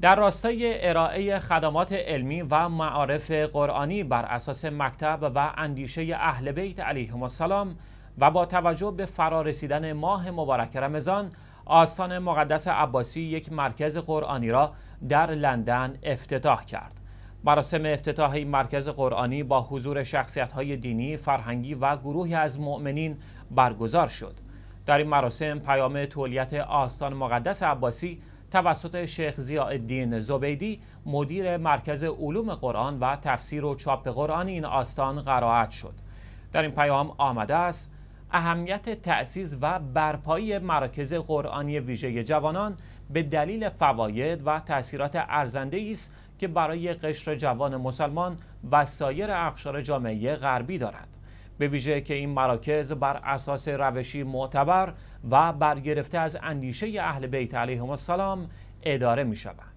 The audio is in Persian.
در راستای ارائه خدمات علمی و معارف قرآنی بر اساس مکتب و اندیشه اهل بیت علیهم السلام و با توجه به فرارسیدن ماه مبارک رمضان آستان مقدس عباسی یک مرکز قرآنی را در لندن افتتاح کرد. مراسم افتتاح این مرکز قرآنی با حضور شخصیت‌های دینی، فرهنگی و گروهی از مؤمنین برگزار شد. در این مراسم پیام تولیت آستان مقدس عباسی توسط شیخ زیادین زبیدی مدیر مرکز علوم قرآن و تفسیر و چاپ قرآن این آستان قرائت شد در این پیام آمده است اهمیت تأسیس و برپایی مراکز قرآنی ویژه جوانان به دلیل فواید و تأثیرات ارزنده است که برای قشر جوان مسلمان و سایر اقشار جامعه غربی دارد به ویژه که این مراکز بر اساس روشی معتبر و برگرفته از اندیشه اهل بیت علیهم السلام اداره می شود.